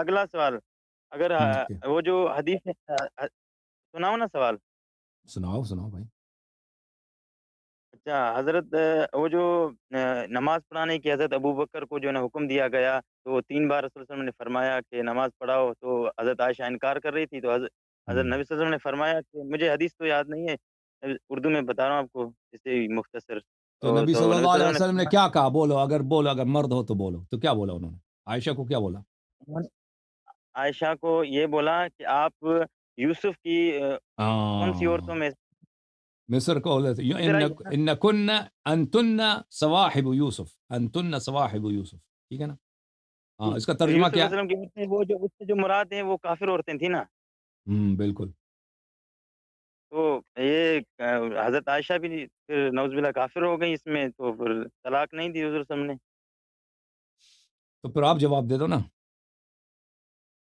اگلا سوال اگر ہاں، وہ جو حدیث سناؤ نا سوال سناؤ سناؤ بھائی اچھا حضرت وہ جو نماز پڑھانے کی حضرت ابو بکر کو جو ہے حکم دیا گیا تو تین بار رسول صلی اللہ علیہ وسلم نے فرمایا کہ نماز پڑھاؤ تو حضرت عائشہ انکار کر رہی تھی تو حضرت ہاں۔ نبی صلی اللہ علیہ وسلم نے فرمایا کہ مجھے حدیث تو یاد نہیں ہے اردو میں بتا رہا ہوں آپ کو مختصر تو نبی صلی اللہ علیہ وسلم نے کیا کہا بولو بولو اگر اگر مرد ہو تو بولو تو کیا بولا انہوں نے عائشہ کو کیا بولا عائشہ کو یہ بولا کہ آپ یوسف کی کون سی عورتوں میں مصر کو ان کن انتن سواحب یوسف انتن سواحب یوسف ٹھیک ہے نا ہاں اس کا ترجمہ کیا وہ جو اس سے جو مراد ہیں وہ کافر عورتیں تھیں نا بالکل تو یہ حضرت عائشہ بھی پھر نوز بلا کافر ہو گئی اس میں تو پھر طلاق نہیں دی حضور سب نے تو پھر آپ جواب دے دو نا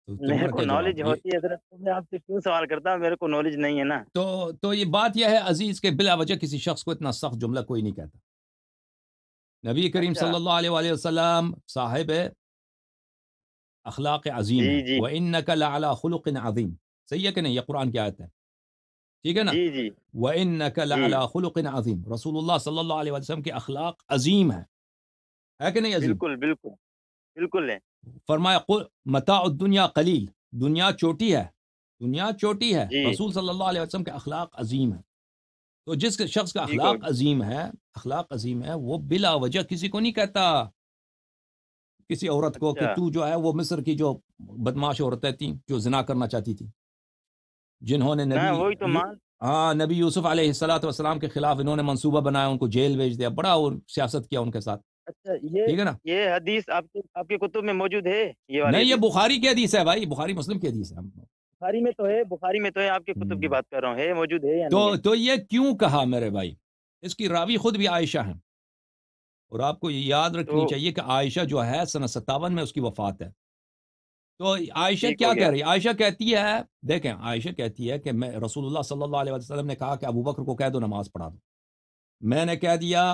تو یہ بات یہ ہے عزیز کے بلا وجہ کسی شخص کو اتنا سخت جملہ کوئی نہیں کہتا نبی کریم اچھا۔ صلی اللہ علیہ وآلہ وسلم صاحب اخلاق عظیم جی، جی۔ وَإِنَّكَ لَعَلَى خُلُقٍ عَظِيمٍ صحیح ہے کہ نہیں یہ قرآن کی آیت ہے ٹھیک ہے نا جی، وَإِنَّكَ لَعَلَى خُلُقٍ عَظِيمٍ رسول اللہ صلی اللہ علیہ وسلم کے اخلاق عظیم ہے ہے کہ نہیں عظیم بالکل بالکل بالکل ہے فرمایا قل متاع الدنیا قلیل دنیا چوٹی ہے دنیا ہے جی رسول صلی اللہ علیہ وسلم کے اخلاق عظیم ہے تو جس شخص کا جی، اخلاق عظیم ہے اخلاق عظیم ہے وہ بلا وجہ کسی کو نہیں کہتا کسی عورت کو کہ اچھا۔ تو جو ہے وہ مصر کی جو بدماش عورتیں تھیں جو زنا کرنا چاہتی تھی جنہوں نے نبی ہاں نبی یوسف علیہ والسلام کے خلاف انہوں نے منصوبہ بنایا ان کو جیل بھیج دیا بڑا اور سیاست کیا ان کے ساتھ اچھا یہ نا یہ حدیث آپ کے کتب میں موجود ہے یہ نہیں یہ بخاری کی حدیث ہے بھائی بخاری مسلم کی حدیث ہے بخاری میں تو ہے بخاری میں تو ہے آپ کے کتب کی بات کر رہا ہوں ہے موجود ہے تو تو یہ کیوں کہا میرے بھائی اس کی راوی خود بھی عائشہ ہیں اور آپ کو یہ یاد رکھنی چاہیے کہ عائشہ جو ہے سن ستاون میں اس کی وفات ہے تو عائشہ کیا کہہ رہی ہے عائشہ کہتی ہے دیکھیں عائشہ کہتی ہے کہ میں رسول اللہ صلی اللہ علیہ وسلم نے کہا کہ ابو بکر کو کہہ دو نماز پڑھا دو میں نے کہہ دیا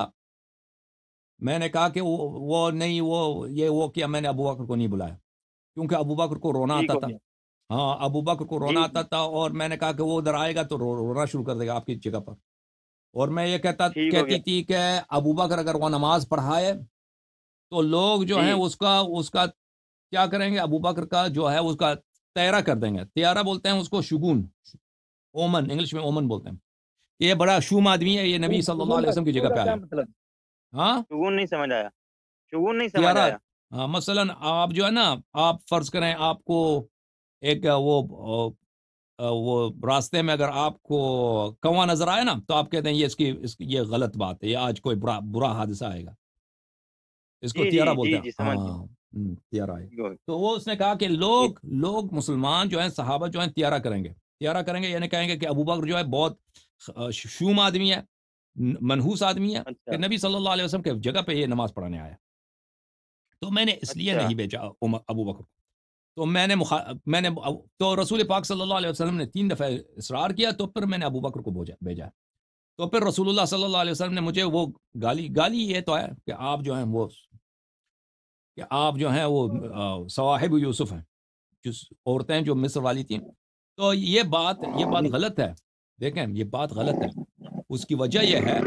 میں نے کہا کہ وہ وہ نہیں وہ یہ وہ کیا میں نے ابو بکر کو نہیں بلایا کیونکہ ابو بکر کو رونا جی، آتا تھا ہاں ابو بکر کو رونا جی، آتا جی۔ تھا اور میں نے کہا کہ وہ ادھر آئے گا تو رونا شروع کر دے گا آپ کی جگہ پر اور میں یہ کہتا کہتی تھی کہ ابو بکر اگر وہ نماز پڑھائے تو لوگ جو ہیں اس کا اس کا کیا کریں گے ابو بکر کا جو ہے اس کا تیرا کر دیں گے تیارا بولتے ہیں اس کو شگون اومن انگلش میں اومن بولتے ہیں یہ بڑا شوم آدمی ہے یہ نبی صلی اللہ علیہ وسلم کی جگہ پہ آیا ہاں مثلا آپ جو ہے نا آپ فرض کریں آپ کو ایک وہ راستے میں اگر آپ کو کواں نظر آئے نا تو آپ کہتے ہیں یہ اس کی یہ غلط بات ہے یہ آج کوئی برا حادثہ آئے گا اس کو جی، جی، تیارا بولتے جی، ہیں ہاں، تو وہ اس نے کہا کہ لوگ لوگ مسلمان جو ہیں صحابہ جو ہیں تیارا کریں گے تیارا کریں گے یعنی کہیں گے کہ ابو بکر جو ہے بہت شوم آدمی ہے منحوس آدمی ہے اچھا۔ کہ نبی صلی اللہ علیہ وسلم کے جگہ پہ یہ نماز پڑھانے آیا تو میں نے اس لیے اچھا۔ نہیں بھیجا ابو بکر تو میں نے مخ... میں نے تو رسول پاک صلی اللہ علیہ وسلم نے تین دفعہ اصرار کیا تو پھر میں نے ابو بکر کو بھیجا تو پھر رسول اللہ صلی اللہ علیہ وسلم نے مجھے وہ گالی گالی یہ تو ہے کہ آپ جو ہیں وہ کہ آپ جو ہیں وہ صواہب یوسف ہیں جس عورتیں جو مصر والی تھیں تو یہ بات یہ بات جی۔ غلط ہے دیکھیں یہ بات غلط ہے اس کی وجہ یہ ہے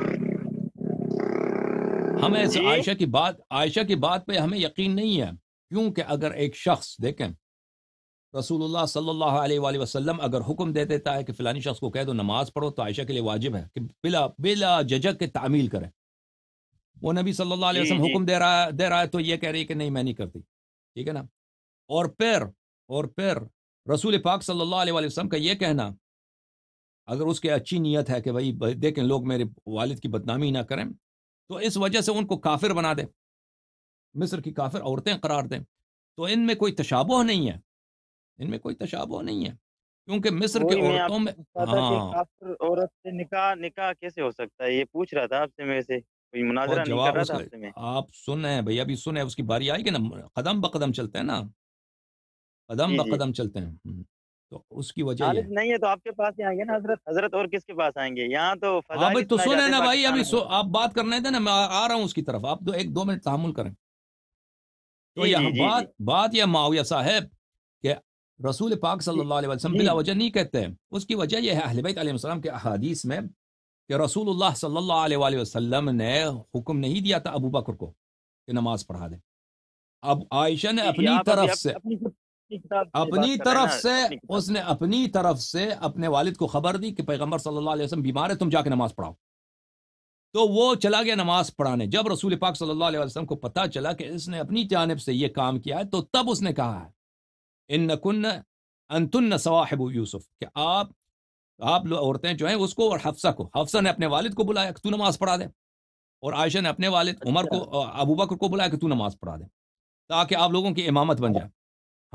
ہمیں جی۔ عائشہ کی بات عائشہ کی بات پہ ہمیں یقین نہیں ہے کیونکہ اگر ایک شخص دیکھیں رسول اللہ صلی اللہ علیہ وآلہ وسلم اگر حکم دے دیتا ہے کہ فلانی شخص کو کہہ دو نماز پڑھو تو عائشہ کے لیے واجب ہے کہ بلا بلا ججک کے تعمیل کریں وہ نبی صلی اللہ علیہ جی، وسلم جی۔ حکم دے رہا ہے دے رہا ہے تو یہ کہہ رہی ہے کہ نہیں میں نہیں کرتی ٹھیک ہے نا اور پھر اور پھر رسول پاک صلی اللہ علیہ وآلہ وسلم کا یہ کہنا اگر اس کے اچھی نیت ہے کہ بھائی دیکھیں لوگ میرے والد کی بدنامی نہ کریں تو اس وجہ سے ان کو کافر بنا دیں مصر کی کافر عورتیں قرار دیں تو ان میں کوئی تشابہ نہیں ہے ان میں کوئی تشابہ نہیں ہے کیونکہ مصر کے عورتوں میں ہاں عورت سے نکاح نکاح کیسے ہو سکتا ہے یہ پوچھ رہا تھا آپ سے آپ سنیں بھائی ابھی سنیں اس کی باری آئی کہ نا قدم بقدم چلتے ہیں نا قدم جی، جی۔ بقدم چلتے ہیں نہیں تو آپ حضرت تو ہاں سنیں نا اس کی طرف تحمل جی، جی، جی، وجہ نہیں کہتے ہیں اس کی وجہ یہ ہے اہل بیت علیہ السلام کے احادیث میں کہ رسول اللہ صلی اللہ علیہ وسلم نے حکم نہیں دیا تھا ابو بکر کو کہ نماز پڑھا دیں اب عائشہ نے اپنی طرف سے اپنی طرف سے اس نے اپنی طرف سے اپنے والد کو خبر دی کہ پیغمبر صلی اللہ علیہ وسلم بیمار ہے تم جا کے نماز پڑھاؤ تو وہ چلا گیا نماز پڑھانے جب رسول پاک صلی اللہ علیہ وسلم کو پتہ چلا کہ اس نے اپنی جانب سے یہ کام کیا ہے تو تب اس نے کہا ہے ان انتن صواحب یوسف کہ آپ آپ عورتیں جو ہیں اس کو اور حفصہ کو حفصہ نے اپنے والد کو بلایا کہ تو نماز پڑھا دے اور عائشہ نے اپنے والد عمر اچھا۔ ابو ابوبکر کو بلایا کہ تو نماز پڑھا دے تاکہ آپ لوگوں کی امامت بن جائے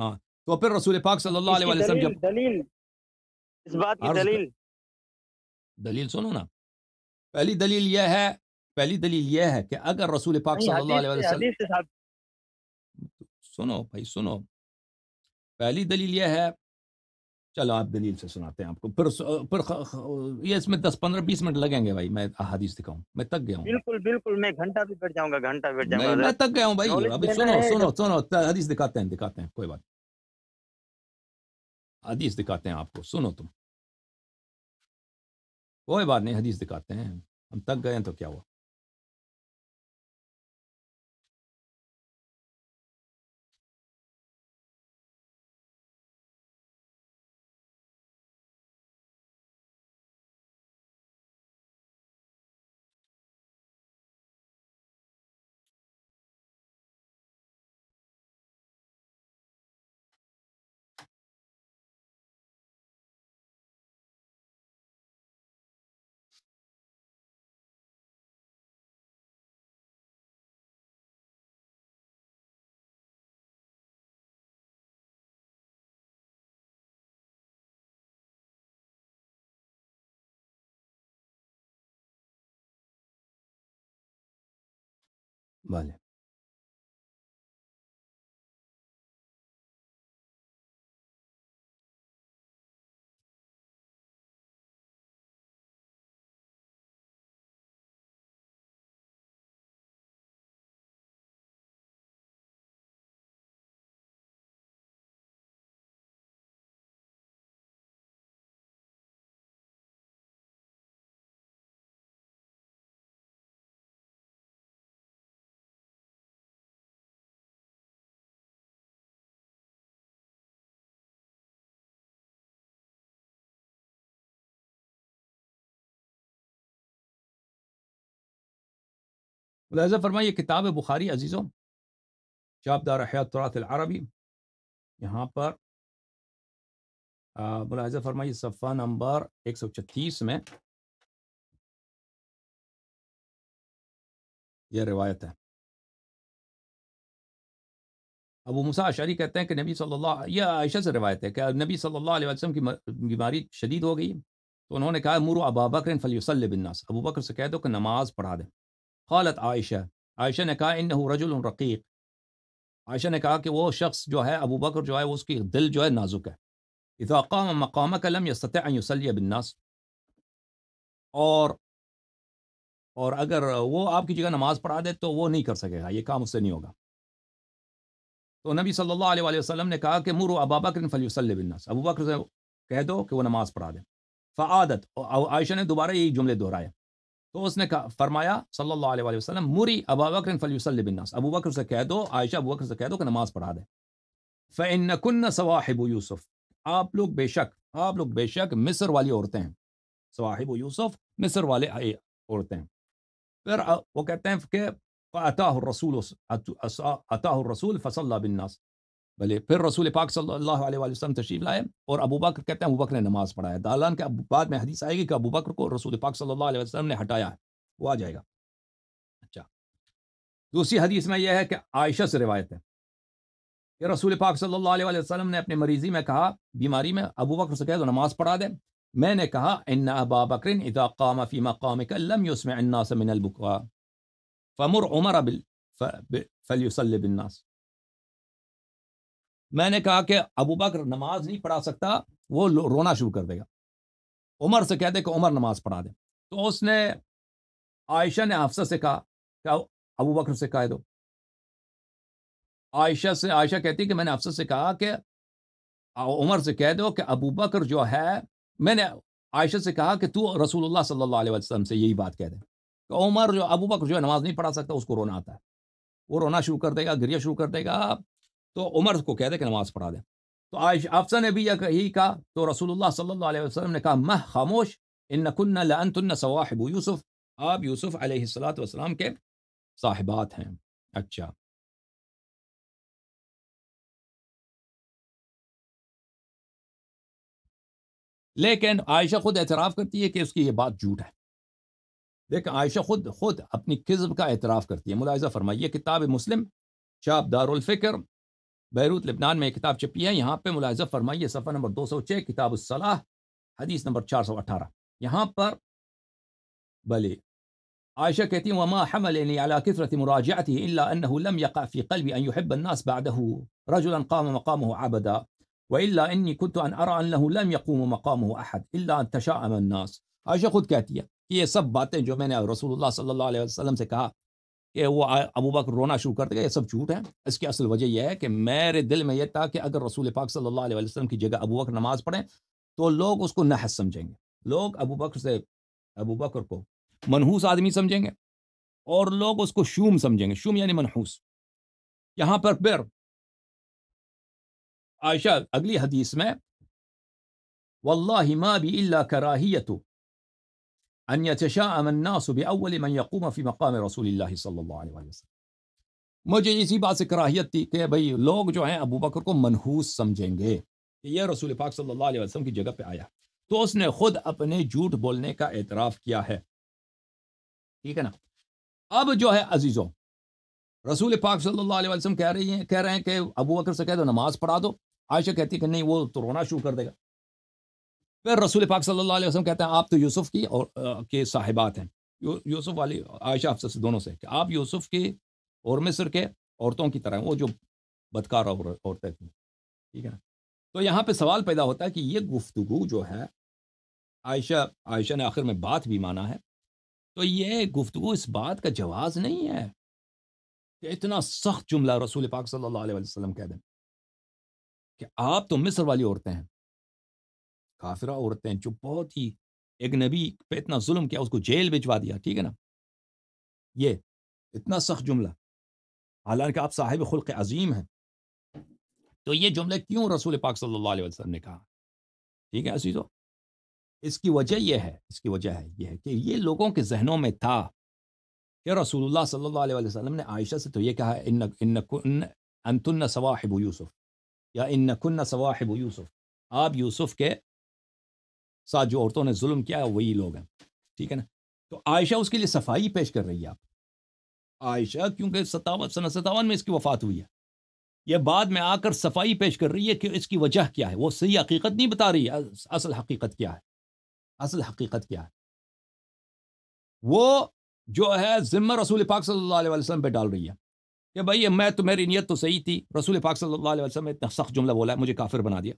ہاں تو پھر رسول پاک صلی اللہ علیہ وسلم جب دلیل اس بات کی دلیل دلیل سنو نا پہلی دلیل یہ ہے پہلی دلیل یہ ہے کہ اگر رسول پاک صلی اللہ علیہ وسلم سنو بھائی سنو پہلی دلیل یہ ہے چلو آپ دلیل سے سناتے ہیں آپ کو پھر پھر یہ اس میں دس پندرہ بیس منٹ لگیں گے بھائی میں احادیث دکھاؤں میں تک گیا ہوں بالکل بالکل میں گھنٹہ بھی بیٹھ جاؤں گا گھنٹہ بیٹھ جاؤں گا میں تک گیا ہوں بھائی ابھی سنو سنو سنو حدیث دکھاتے ہیں دکھاتے ہیں کوئی بات حدیث دکھاتے ہیں آپ کو سنو تم کوئی بات نہیں حدیث دکھاتے ہیں ہم تک گئے ہیں تو کیا ہوا Vale. ملازلہ فرمائیے کتاب بخاری عزیزوں چاپ جاب دار حیاتراۃ العربی یہاں پر ملاحظہ فرمائی صفحہ نمبر ایک سو چھتیس میں یہ روایت ہے ابو اشعری کہتے ہیں کہ نبی صلی اللہ یہ عائشہ سے روایت ہے کہ نبی صلی اللہ علیہ وسلم کی بیماری شدید ہو گئی تو انہوں نے کہا مورو ابا بکر فلی البنس ابو بکر سے کہہ دو کہ نماز پڑھا دیں قالت عائشہ عائشہ نے کہا انہو رجل رقیق عائشہ نے کہا کہ وہ شخص جو ہے ابو بکر جو ہے وہ اس کی دل جو ہے نازک ہے اذا قام لم يستطع ان يصلي بالناس اور اور اگر وہ آپ کی جگہ نماز پڑھا دے تو وہ نہیں کر سکے گا یہ کام اس سے نہیں ہوگا تو نبی صلی اللہ علیہ وسلم نے کہا کہ مرو ابا بکر کر فلی ابو بکر سے کہہ دو کہ وہ نماز پڑھا دیں فعادت اور عائشہ نے دوبارہ یہی جملے دہرائے تو اس نے کہا فرمایا صلی اللہ علیہ وسلم مری ابا بکر وکر فلس ابو بکر سے کہہ دو عائشہ ابو بکر سے کہہ دو کہ نماز پڑھا دے فہ کن صواحب یوسف آپ لوگ بے شک آپ لوگ بے شک مصر والی عورتیں ہیں صواحب یوسف مصر والے عورتیں پھر وہ کہتے ہیں کہ عطا الرسول عطاء الرسول فصل اللہ بناس بھلے پھر رسول پاک صلی اللہ علیہ وآلہ وسلم تشریف لائے اور ابو بکر کہتے ہیں ابو بکر نے نماز پڑھایا دالان کے بعد میں حدیث آئے گی کہ ابو بکر کو رسول پاک صلی اللہ علیہ وسلم نے ہٹایا ہے وہ آ جائے گا اچھا دوسری حدیث میں یہ ہے کہ عائشہ سے روایت ہے کہ رسول پاک صلی اللہ علیہ وآلہ وسلم نے اپنے مریضی میں کہا بیماری میں ابو بکر سے تو نماز پڑھا دے میں نے کہا ان ابا بکر اذا قام الناس من قاما فمر عمر ابل بالناس میں نے کہا کہ ابو بکر نماز نہیں پڑھا سکتا وہ رونا شروع کر دے گا عمر سے کہہ دے کہ عمر نماز پڑھا دے تو اس نے عائشہ نے حفصہ سے کہا کہ ابو بکر سے کہہ دو عائشہ سے عائشہ کہتی کہ میں نے افسر سے کہا کہ عمر سے کہہ دو کہ ابو بکر جو ہے میں نے عائشہ سے کہا کہ تو رسول اللہ صلی اللہ علیہ وسلم سے یہی بات کہہ دیں کہ عمر جو ابو بکر جو ہے نماز نہیں پڑھا سکتا اس کو رونا آتا ہے وہ رونا شروع کر دے گا گریا شروع کر دے گا تو عمر کو کہہ دے کہ نماز پڑھا دیں تو آج افسا نے بھی یہی کہا تو رسول اللہ صلی اللہ علیہ وسلم نے کہا مہ خاموش ان خن تن صوح یوسف آپ یوسف علیہ السلاۃ وسلم کے صاحبات ہیں اچھا لیکن عائشہ خود اعتراف کرتی ہے کہ اس کی یہ بات جھوٹ ہے دیکھیں عائشہ خود خود اپنی قسم کا اعتراف کرتی ہے ملاحظہ فرمائیے کتاب مسلم کیا دار الفکر بیروت لبنان میں کتاب چپی ہے یہاں پہ ملاحظہ فرمائیے صفحہ نمبر دو سو چھ کتاب الصلاح حدیث نمبر چار سو اٹھارہ یہاں پر بلے عائشہ کہتی وما حملني على كثرة مراجعته الا انه لم يقع في قلبي ان يحب الناس بعده رجلا قام مقامه عبدا والا اني كنت ان ارى انه لم يقوم مقامه احد الا ان تشاءم الناس عائشہ خود کہتی ہے یہ سب باتیں جو میں نے رسول اللہ صلی اللہ علیہ وسلم سے کہا کہ وہ ابو بکر رونا شروع کر دے گا یہ سب جھوٹ ہے اس کی اصل وجہ یہ ہے کہ میرے دل میں یہ تھا کہ اگر رسول پاک صلی اللہ علیہ وسلم کی جگہ ابو بکر نماز پڑھیں تو لوگ اس کو نحس سمجھیں گے لوگ ابو بکر سے ابو بکر کو منحوس آدمی سمجھیں گے اور لوگ اس کو شوم سمجھیں گے شوم یعنی منحوس یہاں پر پھر عائشہ اگلی حدیث میں واللہ ما بھی اللہ کراہیتو يتشاءم الناس من یقوم فی مقام رسول اللہ صلی اللہ علیہ مجھے اسی بات سے کراہیت تھی کہ بھئی لوگ جو ہیں ابو بکر کو منحوس سمجھیں گے کہ یہ رسول پاک صلی اللہ علیہ وسلم کی جگہ پہ آیا تو اس نے خود اپنے جھوٹ بولنے کا اعتراف کیا ہے ٹھیک ہے نا اب جو ہے عزیزوں رسول پاک صلی اللہ علیہ وسلم کہہ رہی ہیں کہہ رہے ہیں کہ ابو بکر سے کہہ دو نماز پڑھا دو عائشہ کہتی ہے کہ نہیں وہ تو رونا شروع کر دے گا پھر رسول پاک صلی اللہ علیہ وسلم کہتے ہیں آپ تو یوسف کی اور کے صاحبات ہیں یوسف والی عائشہ افسر سے دونوں سے کہ آپ یوسف کی اور مصر کے عورتوں کی طرح ہیں وہ جو بدکار عورتیں تھیں ٹھیک ہے نا تو یہاں پہ سوال پیدا ہوتا ہے کہ یہ گفتگو جو ہے عائشہ عائشہ نے آخر میں بات بھی مانا ہے تو یہ گفتگو اس بات کا جواز نہیں ہے کہ اتنا سخت جملہ رسول پاک صلی اللہ علیہ وسلم کہہ دیں کہ آپ تو مصر والی عورتیں ہیں کافرہ عورتیں جو بہت ہی ایک نبی پہ اتنا ظلم کیا اس کو جیل بھجوا دیا ٹھیک ہے نا یہ اتنا سخت جملہ حالانکہ آپ صاحب خلق عظیم ہیں تو یہ جملہ کیوں رسول پاک صلی اللہ علیہ وسلم نے کہا ٹھیک ہے عزیزو اس کی وجہ یہ ہے اس کی وجہ ہے یہ ہے کہ یہ لوگوں کے ذہنوں میں تھا کہ رسول اللہ صلی اللہ علیہ وسلم نے عائشہ سے تو یہ کہا ان انتن کہاسوا یوسف یا ان کن سوا یوسف آپ یوسف کے ساتھ جو عورتوں نے ظلم کیا ہے وہی لوگ ہیں ٹھیک ہے نا تو عائشہ اس کے لیے صفائی پیش کر رہی ہے آپ عائشہ کیونکہ ستاون ستاون میں اس کی وفات ہوئی ہے یہ بعد میں آ کر صفائی پیش کر رہی ہے کہ اس کی وجہ کیا ہے وہ صحیح حقیقت نہیں بتا رہی ہے اصل حقیقت کیا ہے اصل حقیقت کیا ہے وہ جو ہے ذمہ رسول پاک صلی اللہ علیہ وسلم پہ ڈال رہی ہے کہ بھائی میں تو میری نیت تو صحیح تھی رسول پاک صلی اللہ علیہ وسلم نے اتنا سخت جملہ بولا ہے مجھے کافر بنا دیا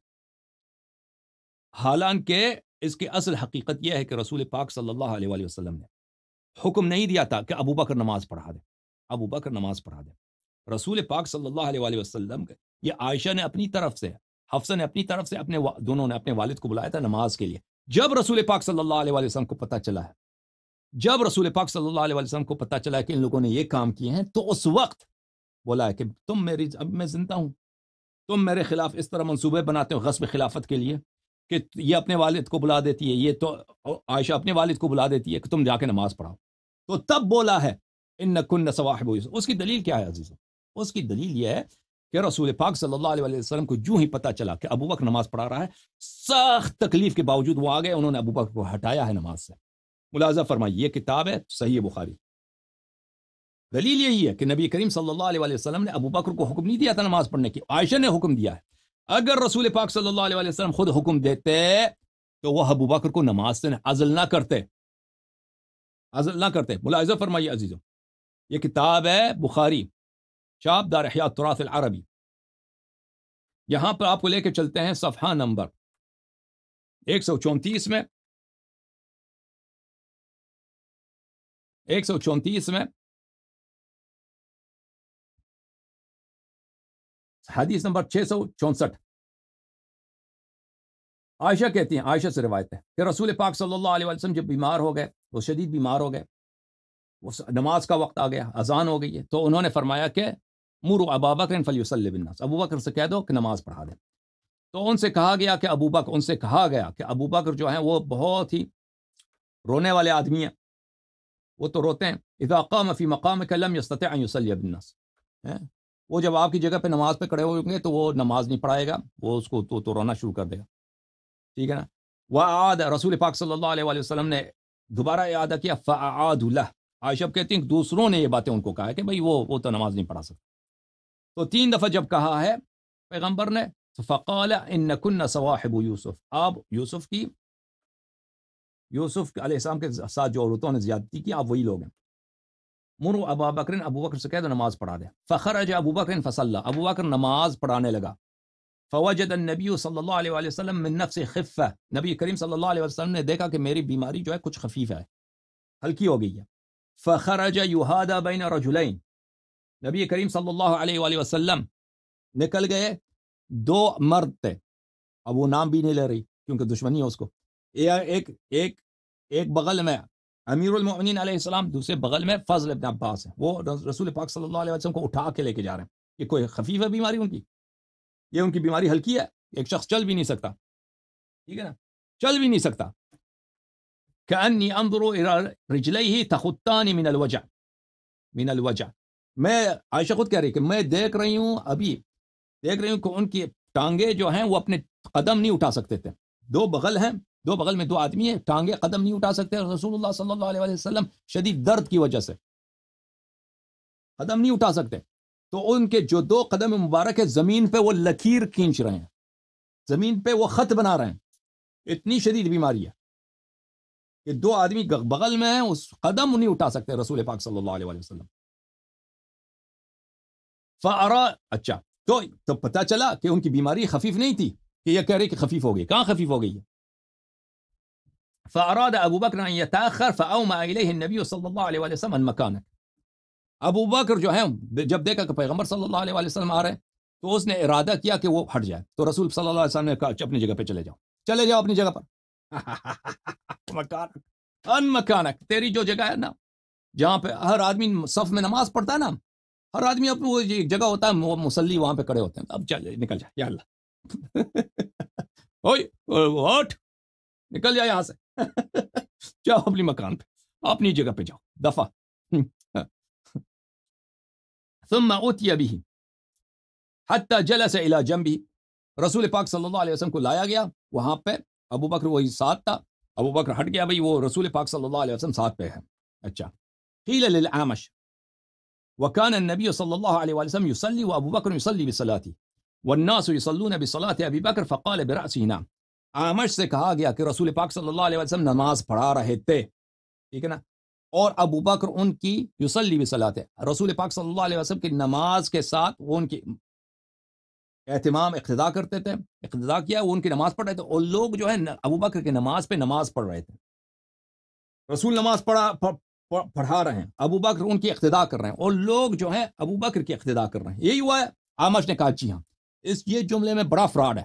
حالانکہ اس کی اصل حقیقت یہ ہے کہ رسول پاک صلی اللہ علیہ وآلہ وسلم نے حکم نہیں دیا تھا کہ ابو بکر نماز پڑھا دیں ابو بکر نماز پڑھا دیں رسول پاک صلی اللہ علیہ وآلہ وسلم کے یہ عائشہ نے اپنی طرف سے حفصہ نے اپنی طرف سے اپنے دونوں نے اپنے والد کو بلایا تھا نماز کے لیے جب رسول پاک صلی اللہ علیہ وآلہ وسلم کو پتہ چلا ہے جب رسول پاک صلی اللہ علیہ وسلم کو پتہ چلا ہے کہ ان لوگوں نے یہ کام کیے ہیں تو اس وقت بولا ہے کہ تم میری اب میں زندہ ہوں تم میرے خلاف اس طرح منصوبے بناتے ہو غصب خلافت کے لیے کہ یہ اپنے والد کو بلا دیتی ہے یہ تو عائشہ اپنے والد کو بلا دیتی ہے کہ تم جا کے نماز پڑھاؤ تو تب بولا ہے ان نقن صواحب اس کی دلیل کیا ہے عزیز اس کی دلیل یہ ہے کہ رسول پاک صلی اللہ علیہ وسلم کو جو ہی پتہ چلا کہ ابو بک نماز پڑھا رہا ہے سخت تکلیف کے باوجود وہ آ گئے انہوں نے ابو بکر کو ہٹایا ہے نماز سے ملازم فرمائی یہ کتاب ہے صحیح بخاری دلیل یہی ہے کہ نبی کریم صلی اللہ علیہ وسلم نے ابو بکر کو حکم نہیں دیا تھا نماز پڑھنے کی عائشہ نے حکم دیا ہے اگر رسول پاک صلی اللہ علیہ وسلم خود حکم دیتے تو وہ ابو بکر کو نماز سے عزل نہ کرتے عزل نہ کرتے ملاحظہ فرمائیے عزیزوں یہ کتاب ہے بخاری چاپ دار حیات تراث العربی یہاں پر آپ کو لے کے چلتے ہیں صفحہ نمبر ایک سو چونتیس میں ایک سو چونتیس میں حدیث نمبر چھ سو چونسٹھ عائشہ کہتی ہیں عائشہ سے روایت ہے کہ رسول پاک صلی اللہ علیہ وسلم جب بیمار ہو گئے وہ شدید بیمار ہو گئے وہ نماز کا وقت آ گیا اذان ہو گئی ہے تو انہوں نے فرمایا کہ مور ابا بکر فلی وسلم البنس ابو بکر سے کہہ دو کہ نماز پڑھا دیں تو ان سے کہا گیا کہ ابو بکر ان سے کہا گیا کہ ابو بکر جو ہیں وہ بہت ہی رونے والے آدمی ہیں وہ تو روتے ہیں قام فی مقام کے ان صلی بالناس وہ جب آپ کی جگہ پہ نماز پہ کھڑے ہوئے گے تو وہ نماز نہیں پڑھائے گا وہ اس کو تو تو رونا شروع کر دے گا ٹھیک ہے نا وہ آد رسول پاک صلی اللہ علیہ وسلم نے دوبارہ اعادہ کیا فعاد اللہ عائشب کہتے ہیں کہ دوسروں نے یہ باتیں ان کو کہا کہ بھائی وہ وہ تو نماز نہیں پڑھا سکتے تو تین دفعہ جب کہا ہے پیغمبر نے فقال ان نقن صواحب یوسف آپ یوسف کی یوسف علیہ السلام کے ساتھ جو عورتوں نے زیادتی کی آپ وہی لوگ ہیں مرو ابا بکر ابو بکر سے کہہ دو نماز پڑھا دے فخر اج ابو بکر فصل ابو بکر نماز پڑھانے لگا فوجد النبی صلی اللہ علیہ وسلم من نفس خف نبی کریم صلی اللہ علیہ وسلم نے دیکھا کہ میری بیماری جو ہے کچھ خفیف ہے ہلکی ہو گئی ہے فخر یوہاد بین اور جلین نبی کریم صلی اللہ علیہ وآلہ وسلم نکل گئے دو مرد تھے اب وہ نام بھی نہیں لے رہی کیونکہ دشمنی ہے اس کو ایک ایک ایک بغل میں امیر المومنین علیہ السلام دوسرے بغل میں فضل ابن عباس ہیں وہ رسول پاک صلی اللہ علیہ وسلم کو اٹھا کے لے کے جا رہے ہیں یہ کوئی خفیف ہے بیماری ان کی یہ ان کی بیماری ہلکی ہے ایک شخص چل بھی نہیں سکتا ٹھیک ہے نا چل بھی نہیں سکتا ہی من الوجہ من الوجہ میں عائشہ خود کہہ رہی کہ میں دیکھ رہی ہوں ابھی دیکھ رہی ہوں کہ ان کی ٹانگیں جو ہیں وہ اپنے قدم نہیں اٹھا سکتے تھے دو بغل ہیں دو بغل میں دو آدمی ہیں ٹانگے قدم نہیں اٹھا سکتے رسول اللہ صلی اللہ علیہ وسلم شدید درد کی وجہ سے قدم نہیں اٹھا سکتے تو ان کے جو دو قدم مبارک ہے زمین پہ وہ لکیر کھینچ رہے ہیں زمین پہ وہ خط بنا رہے ہیں اتنی شدید بیماری ہے کہ دو آدمی بغل میں ہیں اس قدم نہیں اٹھا سکتے رسول پاک صلی اللہ علیہ وسلم فارا اچھا تو, تو پتہ چلا کہ ان کی بیماری خفیف نہیں تھی کہ یہ کہہ رہے کہ خفیف ہو گئی کہاں خفیف ہو گئی ہے فأراد أبو يتأخر إليه النبي وسلم ابو بکر جو ہے جب دیکھا کہ پیغمبر صلی اللہ علیہ وسلم آ رہے ہیں تو اس نے ارادہ کیا کہ وہ ہٹ جائے تو رسول صلی اللہ علیہ وسلم نے کہا اپنی جگہ پہ چلے جاؤ چلے جاؤ اپنی جگہ پر مکانک ان مکانک تیری جو جگہ ہے نا جہاں پہ ہر آدمی صف میں نماز پڑھتا ہے نا ہر آدمی اپنی وہ جی جگہ ہوتا ہے وہ مسلی وہاں پہ کھڑے ہوتے ہیں اب چل نکل جائے نکل جا یہاں سے جاؤ اپنی مکان پہ اپنی جگہ پہ جاؤ دفاع ثم ابھی ہی حتٰ جلس الى علا رسول پاک صلی اللہ علیہ وسلم کو لایا گیا وہاں پہ ابو بکر وہی ساتھ تھا ابو بکر ہٹ گیا بھائی وہ رسول پاک صلی اللہ علیہ وسلم ساتھ پہ ہے اچھا قیل للعامش قان نبی صلی اللہ علیہ وسلم یو سلی و ابو بکر صلی وسلّاتی و ناسو صلی اللہ بکر فقال براسی نام آمش سے کہا گیا کہ رسول پاک صلی اللہ علیہ وسلم نماز پڑھا رہے تھے ٹھیک ہے نا اور ابو بکر ان کی یوسلی ہے رسول پاک صلی اللہ علیہ وسلم کی نماز کے ساتھ وہ ان کی اہتمام اقتدا کرتے تھے اقتدا کیا وہ ان کی نماز پڑھ رہے تھے اور لوگ جو ہے ابو بکر کی نماز پہ نماز پڑھ رہے تھے رسول نماز پڑھا پڑھا رہے ہیں ابو بکر ان کی اقتدا کر رہے ہیں اور لوگ جو ہے ابو بکر کی اقتدا کر رہے ہیں یہی ہوا ہے آمش نے کہا جی ہاں اس یہ جملے میں بڑا فراڈ ہے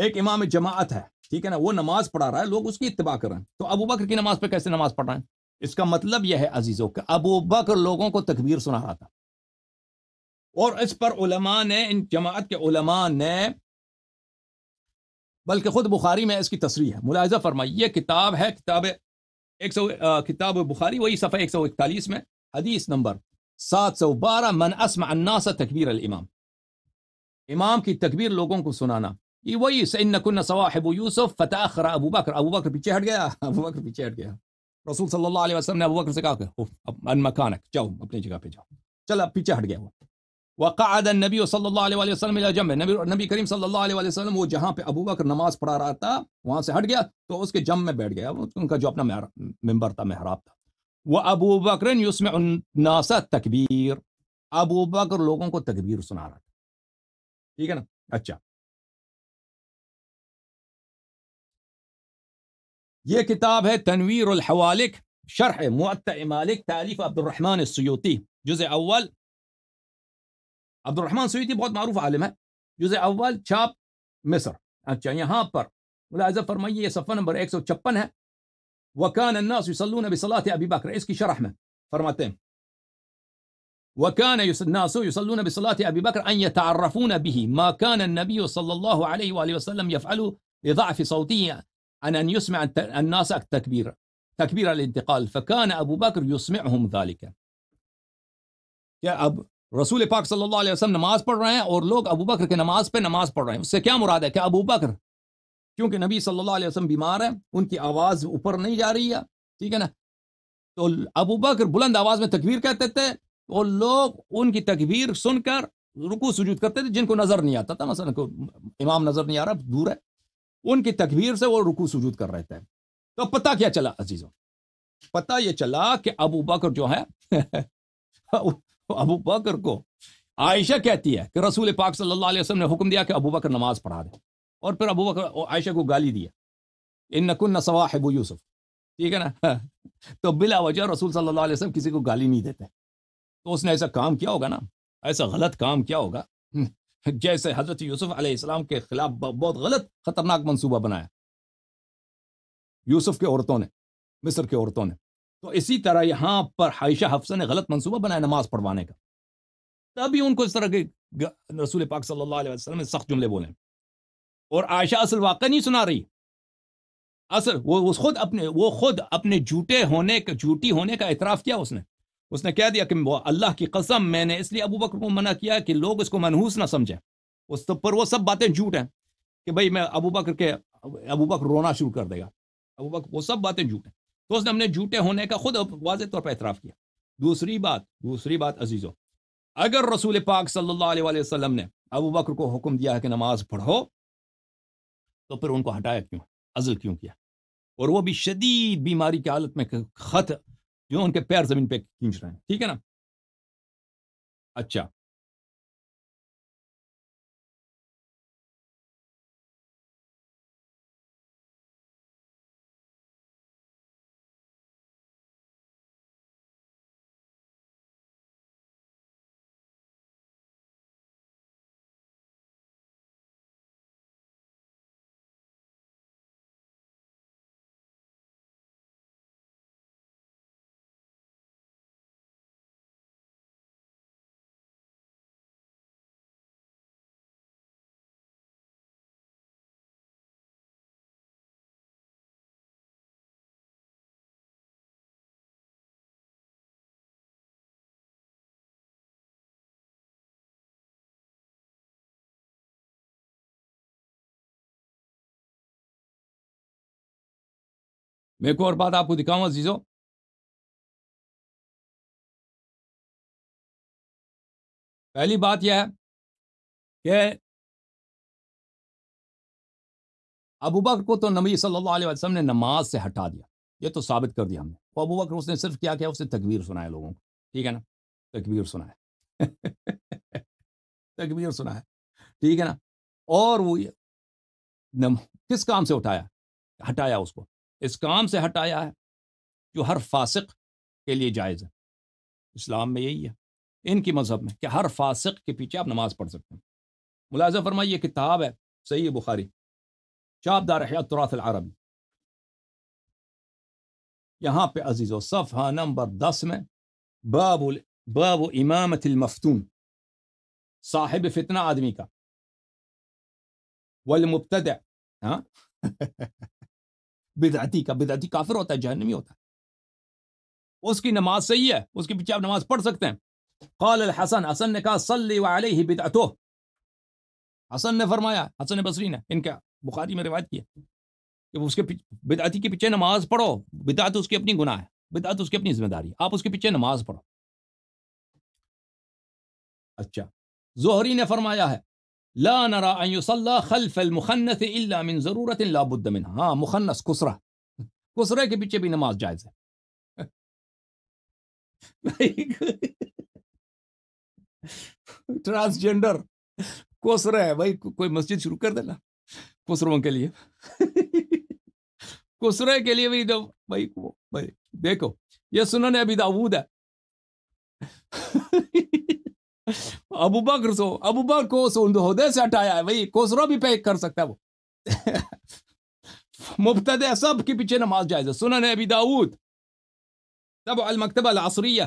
ایک امام جماعت ہے ٹھیک ہے نا وہ نماز پڑھا رہا ہے لوگ اس کی اتباع کر رہے ہیں تو ابو بکر کی نماز پہ کیسے نماز پڑھ رہے ہیں اس کا مطلب یہ ہے عزیزوں کے ابو بکر لوگوں کو تکبیر سنا رہا تھا اور اس پر علماء نے ان جماعت کے علماء نے بلکہ خود بخاری میں اس کی تصریح ہے ملاحظہ فرمائی یہ کتاب ہے کتاب ایک سو کتاب بخاری وہی صفحہ ایک سو اکتالیس میں حدیث نمبر سات سو بارہ من اسمع اناسا تکبیر الامام امام کی تکبیر لوگوں کو سنانا یہ وہی سین کن صواحب یوسف فتح خرا بکر پیچھے ہٹ گیا ابو بکر پیچھے ہٹ گیا رسول صلی اللہ علیہ وسلم نے ابو بکر سے کہا کہ ان مکانک جاؤ اپنی جگہ پہ جاؤ چل اب پیچھے ہٹ گیا وہ صلی اللہ علیہ وسلم نبی نبی کریم صلی اللہ علیہ وسلم وہ جہاں پہ ابو بکر نماز پڑھا رہا تھا وہاں سے ہٹ گیا تو اس کے جم میں بیٹھ گیا ان کا جو اپنا ممبر تھا محراب تھا وہ ابو بکر اس میں تقبیر ابو بکر لوگوں کو تقبیر سنا رہا تھا ٹھیک ہے نا اچھا یہ کتاب ہے تنویر الحوالک شرح معت مالک تعلیف عبد الرحمن سیوتی جز اول عبد الرحمن سیوتی بہت معروف عالم ہے جز اول چاپ مصر اچھا یہاں پر ملاحظہ فرمائیے یہ صفحہ نمبر 156 ہے وکان الناس یصلون بصلاة ابی بکر اس کی شرح میں فرماتے ہیں وكان الناس يصلون بصلاة أبي بكر أن يتعرفون به ما كان النبي صلى الله عليه وآله وسلم يفعل لضعف صوته عن أن يسمع الناس تكبير الانتقال فكان أبو ابوبکر يسمعهم ذلك کیا اب رسول پاک صلی اللہ علیہ وسلم نماز پڑھ رہے ہیں اور لوگ ابو بکر کے نماز پہ نماز پڑھ رہے ہیں اس سے کیا مراد ہے کہ ابو بکر کیونکہ نبی صلی اللہ علیہ وسلم بیمار ہے ان کی آواز اوپر نہیں جا رہی ہے ٹھیک ہے نا تو ابو بکر بلند آواز میں تکبیر کہتے تھے اور لوگ ان کی تکبیر سن کر رکو سجود کرتے تھے جن کو نظر نہیں آتا تھا مثلاً امام نظر نہیں آ رہا دور ہے ان کی تکبیر سے وہ رکو سجود کر رہتا ہیں تو پتہ کیا چلا عزیزوں پتہ یہ چلا کہ ابو بکر جو ہے ابو بکر کو عائشہ کہتی ہے کہ رسول پاک صلی اللہ علیہ وسلم نے حکم دیا کہ ابو بکر نماز پڑھا دے اور پھر ابو بکر عائشہ کو گالی دیا ان یوسف ٹھیک ہے نا تو بلا وجہ رسول صلی اللہ علیہ وسلم کسی کو گالی نہیں دیتے تو اس نے ایسا کام کیا ہوگا نا ایسا غلط کام کیا ہوگا جیسے حضرت یوسف علیہ السلام کے خلاف بہت غلط خطرناک منصوبہ بنایا یوسف کے عورتوں نے مصر کے عورتوں نے تو اسی طرح یہاں پر حائشہ حفصہ نے غلط منصوبہ بنایا نماز پڑھوانے کا تبھی ان کو اس طرح کے رسول پاک صلی اللہ علیہ وسلم نے سخت جملے بولے اور عائشہ اصل واقعہ نہیں سنا رہی اصل وہ خود اپنے وہ خود اپنے جھوٹے ہونے کا جھوٹی ہونے کا اعتراف کیا اس نے اس نے کہہ دیا کہ وہ اللہ کی قسم میں نے اس لیے ابو بکر کو منع کیا کہ لوگ اس کو منحوس نہ سمجھیں اس پر وہ سب باتیں جھوٹ ہیں کہ بھائی میں ابو بکر کے ابو بکر رونا شروع کر دے گا ابو بکر وہ سب باتیں جھوٹ ہیں تو اس نے ہم نے جھوٹے ہونے کا خود واضح طور پہ اعتراف کیا دوسری بات دوسری بات عزیز اگر رسول پاک صلی اللہ علیہ وسلم نے ابو بکر کو حکم دیا ہے کہ نماز پڑھو تو پھر ان کو ہٹایا کیوں عزل کیوں کیا اور وہ بھی شدید بیماری کی حالت میں خط ان کے پیر زمین پہ کھینچ رہے ہیں ٹھیک ہے نا اچھا میں ایک اور بات آپ کو دکھاؤں عزیزو پہلی بات یہ ہے کہ ابو بکر کو تو نبی صلی اللہ علیہ وسلم نے نماز سے ہٹا دیا یہ تو ثابت کر دیا ہم نے تو ابو بکر اس نے صرف کیا کیا اس نے تکبیر سنایا لوگوں کو ٹھیک ہے نا تکبیر سنایا تکبیر سنایا ٹھیک ہے نا اور وہ کس کام سے اٹھایا ہٹایا اس کو اس کام سے ہٹایا ہے جو ہر فاسق کے لیے جائز ہے اسلام میں یہی ہے ان کی مذہب میں کہ ہر فاسق کے پیچھے آپ نماز پڑھ سکتے ہیں ملاحظہ فرمائیے یہ کتاب ہے صحیح بخاری چاپ دار ہے تو رات یہاں پہ عزیز و صفحہ نمبر دس میں بابل باب و امامت المفتون صاحب فتنہ آدمی کا والمبتدع ہاں بدعتی کا بدعتی کافر ہوتا ہے جہنمی ہوتا ہے اس کی نماز صحیح ہے اس کے پیچھے آپ نماز پڑھ سکتے ہیں قال الحسن حسن حسن نے نے کہا صلی علیہ بدعتو فرمایا حسن بصری نے ان کا بخاری میں روایت بدعتی ہے پیچھے نماز پڑھو بدعت اس کی اپنی گناہ ہے بدعت اس کی اپنی ذمہ داری آپ اس کے پیچھے نماز پڑھو اچھا زہری نے فرمایا ہے لا لا نرى يصلى خلف المخنث من بد منها ہاں کے پیچھے بھی نماز جائز ہے ٹرانسجینڈر کوسرا ہے بھائی کوئی مسجد شروع کر دینا کوسروں کے لیے کسرے کے لیے بھی بھائی بھائی دیکھو یہ سنن ابھی داود ہے ابو بکر سو ابو بکر کو سو ان عہدے سے ہٹایا ہے وہی کوسرو بھی پیک کر سکتا ہے وہ مبتد سب کے پیچھے نماز جائز ہے سنن ابی داود تبع المکتبہ العصریہ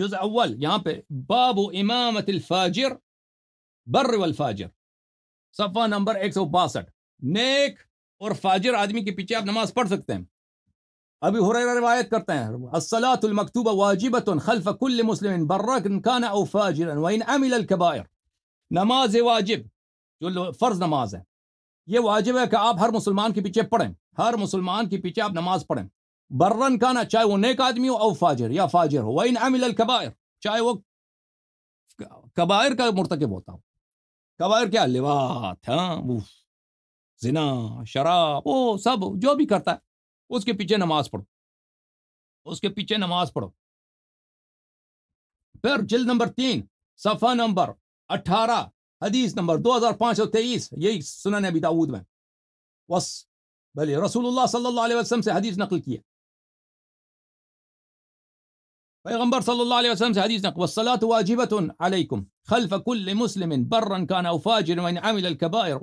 جز اول یہاں پہ باب امامت الفاجر بر والفاجر صفحہ نمبر ایک سو باسٹھ نیک اور فاجر آدمی کے پیچھے آپ نماز پڑھ سکتے ہیں ابھی روایت کرتے ہیں المکتوبہ واجبۃ خلف مسلم نماز واجب جو فرض نماز ہے یہ واجب ہے کہ آپ ہر مسلمان کے پیچھے پڑھیں ہر مسلمان کے پیچھے آپ نماز پڑھیں برن کانا چاہے وہ نیک آدمی ہو او فاجر یا فاجر ہو وین القبائر چاہے وہ کبائر کا مرتکب ہوتا ہو کبائر کیا ہاں زنا شراب سب جو بھی کرتا ہے اس کے پیچھے نماز پڑھو اس کے پیچھے نماز پڑھو پھر جلد نمبر تین صفحہ نمبر اٹھارہ حدیث نمبر دو ہزار پانچ سو تیئیس یہی سنن داود میں بس بھلے رسول اللہ صلی اللہ علیہ وسلم سے حدیث نقل کیا پیغمبر صلی اللہ علیہ وسلم سے حدیث نقل والصلاة والصلاة واجبة واجبة علیکم خلف كل كل مسلم مسلم برا برا كان كان او او فاجر فاجر وان وان عمل عمل الكبائر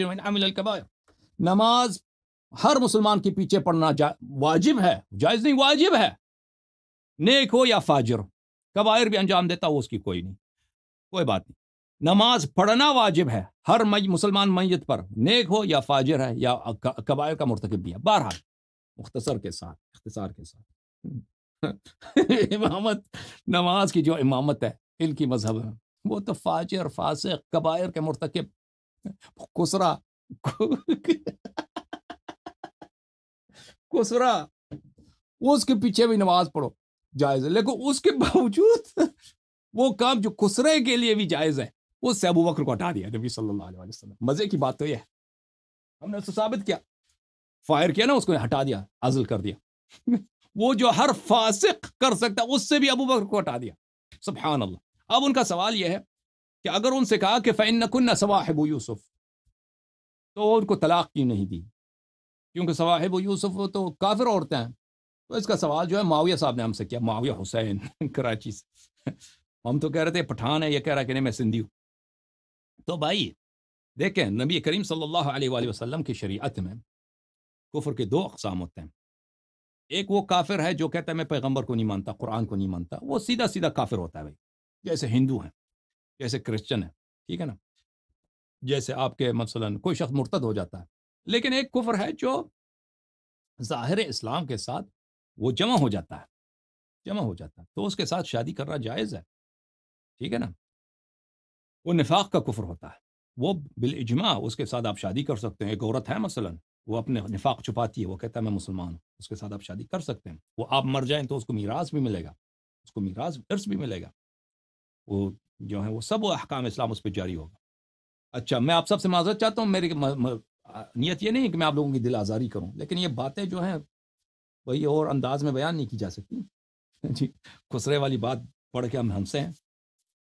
على الكبائر نماز ہر مسلمان کے پیچھے پڑھنا واجب ہے جائز نہیں واجب ہے نیک ہو یا فاجر ہو کبائر بھی انجام دیتا ہو اس کی کوئی نہیں کوئی بات نہیں نماز پڑھنا واجب ہے ہر مسلمان میت پر نیک ہو یا فاجر ہے یا کبائر کا مرتکب بھی ہے بہرحال مختصر کے ساتھ اختصار کے ساتھ امامت نماز کی جو امامت ہے ان کی مذہب ہے وہ تو فاجر فاسق کبائر کے مرتکب خسرا کسرا اس کے پیچھے بھی نماز پڑھو جائز ہے لیکن اس کے باوجود وہ کام جو کسرے کے لیے بھی جائز ہے اس سے ابو بکر کو ہٹا دیا نبی صلی اللہ علیہ وسلم مزے کی بات تو یہ ہے ہم نے اس کو ثابت کیا فائر کیا نا اس کو ہٹا دیا عزل کر دیا وہ جو ہر فاسق کر سکتا ہے اس سے بھی ابو بکر کو ہٹا دیا سبحان اللہ اب ان کا سوال یہ ہے کہ اگر ان سے کہا کہ فین کن صواحب یوسف تو ان کو طلاق کیوں نہیں دی کیونکہ صواحب و یوسف تو کافر عورتیں ہیں تو اس کا سوال جو ہے معاویہ صاحب نے ہم سے کیا معاویہ حسین کراچی سے ہم تو کہہ رہے تھے پٹھان ہے یہ کہہ رہا کہ نہیں میں سندھی ہوں تو بھائی دیکھیں نبی کریم صلی اللہ علیہ وآلہ وسلم کی شریعت میں کفر کے دو اقسام ہوتے ہیں ایک وہ کافر ہے جو کہتا ہے میں پیغمبر کو نہیں مانتا قرآن کو نہیں مانتا وہ سیدھا سیدھا کافر ہوتا ہے بھائی جیسے ہندو ہیں جیسے کرسچن ہیں ٹھیک ہے نا جیسے آپ کے مثلا کوئی شخص مرتد ہو جاتا ہے لیکن ایک کفر ہے جو ظاہر اسلام کے ساتھ وہ جمع ہو جاتا ہے جمع ہو جاتا ہے تو اس کے ساتھ شادی کرنا جائز ہے ٹھیک ہے نا وہ نفاق کا کفر ہوتا ہے وہ بالاجماع اس کے ساتھ آپ شادی کر سکتے ہیں ایک عورت ہے مثلا وہ اپنے نفاق چھپاتی ہے وہ کہتا ہے میں مسلمان ہوں اس کے ساتھ آپ شادی کر سکتے ہیں وہ آپ مر جائیں تو اس کو میراث بھی ملے گا اس کو میراث عرص بھی ملے گا وہ جو ہے وہ سب وہ احکام اسلام اس پہ جاری ہوگا اچھا میں آپ سب سے معذرت چاہتا ہوں میری نیت یہ نہیں کہ میں آپ لوگوں کی دل آزاری کروں لیکن یہ باتیں جو ہیں وہی اور انداز میں بیان نہیں کی جا سکتی جی خسرے والی بات پڑھ کے ہم ہم سے ہیں